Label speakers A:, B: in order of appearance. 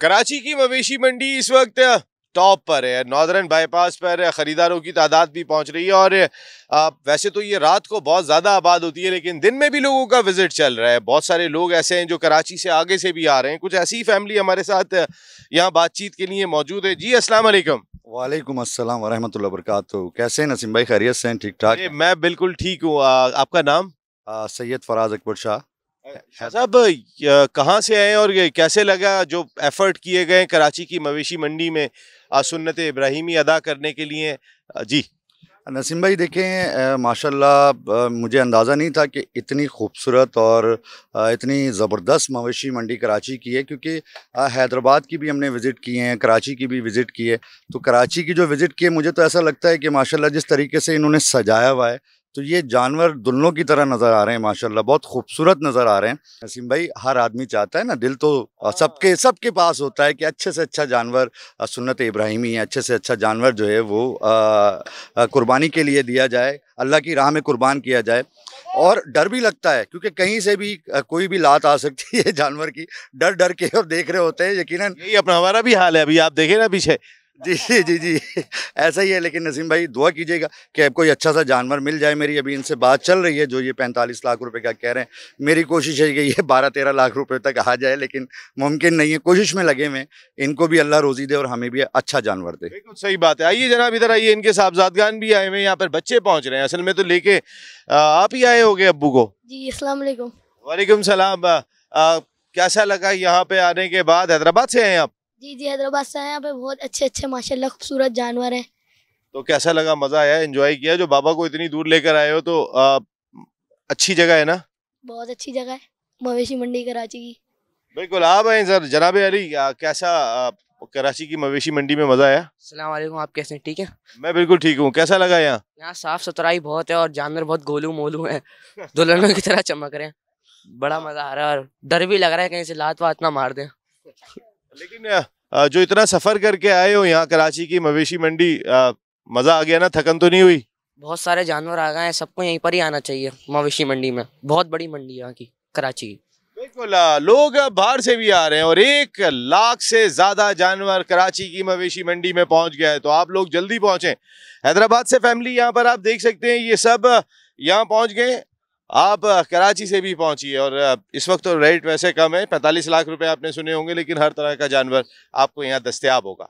A: कराची की मवेशी मंडी इस वक्त टॉप पर है नॉर्दर्न बाईपास पर ख़रीदारों की तादाद भी पहुंच रही है और वैसे तो ये रात को बहुत ज़्यादा आबाद होती है लेकिन दिन में भी लोगों का विज़िट चल रहा है बहुत सारे लोग ऐसे हैं जो कराची से आगे से भी आ रहे हैं कुछ ऐसी फैमिली हमारे साथ यहाँ बातचीत के लिए मौजूद है जी असल
B: वालेकुम असल वरहमतुल्लाह वरकत कैसे हैं नसीम भाई खैरियत से हैं ठीक ठाक
A: मैं बिल्कुल ठीक हूँ आपका नाम सैयद फराज अकबर शाह साहब कहाँ से आए और कैसे लगा जो एफर्ट किए गए कराची की मवेशी मंडी में सुन्नत इब्राहिमी अदा करने के लिए
B: जी नसीम भाई देखें माशाल्लाह मुझे अंदाज़ा नहीं था कि इतनी खूबसूरत और इतनी ज़बरदस्त मवेशी मंडी कराची की है क्योंकि हैदराबाद की भी हमने विज़िट किए हैं कराची की भी विज़िट की है तो कराची की जो विज़िट किए मुझे तो ऐसा लगता है कि माशाल्लाह जिस तरीके से इन्होंने सजाया हुआ है तो ये जानवर दुल्लों की तरह नज़र आ रहे हैं माशाल्लाह बहुत खूबसूरत नज़र आ रहे हैं नसीम भाई हर आदमी चाहता है ना दिल तो हाँ। सबके सबके पास होता है कि अच्छे से अच्छा जानवर सुन्नत इब्राहिमी है अच्छे से अच्छा जानवर जो है वो कुर्बानी के लिए दिया जाए अल्लाह की राह में कुर्बान किया जाए और डर भी लगता है क्योंकि कहीं से भी कोई भी लात आ सकती है जानवर की डर डर के और देख रहे होते हैं यकीनन ये अपना हमारा भी हाल है अभी आप देखें ना पीछे जी जी जी ऐसा ही है लेकिन नसीम भाई दुआ कीजिएगा कि आपको कोई अच्छा सा जानवर मिल जाए मेरी अभी इनसे बात चल रही है जो ये पैंतालीस लाख रुपए का कह रहे हैं मेरी कोशिश है कि ये बारह तेरह लाख रुपए तक आ जाए लेकिन मुमकिन नहीं है कोशिश में लगे हुए इनको भी अल्लाह रोजी दे और हमें भी अच्छा जानवर दे बिल्कुल
A: सही बात है आइए जनाब इधर आइए इनके साहबजादगान भी आए हुए यहाँ पर बच्चे पहुँच रहे हैं असल में तो लेके आप ही आए हो गए अबू को जी असलम वालेकुम सलाम कैसा लगा यहाँ पे आने के बाद हैदराबाद से आए आप
C: जी जी हैदराबाद से आए यहाँ पे बहुत अच्छे अच्छे माशाल्लाह खूबसूरत जानवर हैं
A: तो कैसा लगा मजा आया एंजॉय किया जो बाबा को इतनी दूर लेकर आए हो तो आ, अच्छी जगह है ना
C: बहुत अच्छी जगह है मवेशी मंडी कराची की
A: बिल्कुल आप आए सर जनाब अली कैसा आ, कराची की मवेशी मंडी में मजा आया
C: सलाम आप कैसे ठीक है
A: मैं बिल्कुल ठीक हूँ कैसा लगा यहाँ
C: यहाँ साफ सुथराई बहुत है और जानवर बहुत गोलू मोलू है दुल्हनों की तरह चमक रहे हैं बड़ा हाँ। मजा आ रहा है और डर भी लग रहा है कहीं से लात वात ना मार दें लेकिन
A: जो इतना सफर करके आए हो यहाँ कराची की मवेशी मंडी मजा आ गया ना थकन तो नहीं हुई
C: बहुत सारे जानवर आ गए हैं सबको यहीं पर ही आना चाहिए मवेशी मंडी में बहुत बड़ी मंडी यहाँ की कराची की बिल्कुल
A: लोग बाहर से भी आ रहे हैं और एक लाख से ज्यादा जानवर कराची की मवेशी मंडी में पहुंच गया है तो आप लोग जल्दी पहुंचे हैदराबाद से फैमिली यहाँ पर आप देख सकते हैं ये सब यहाँ पहुंच गए आप कराची से भी पहुंची है और इस वक्त तो रेट वैसे कम है पैंतालीस लाख रुपए आपने सुने होंगे लेकिन हर तरह का जानवर आपको यहाँ दस्तियाब होगा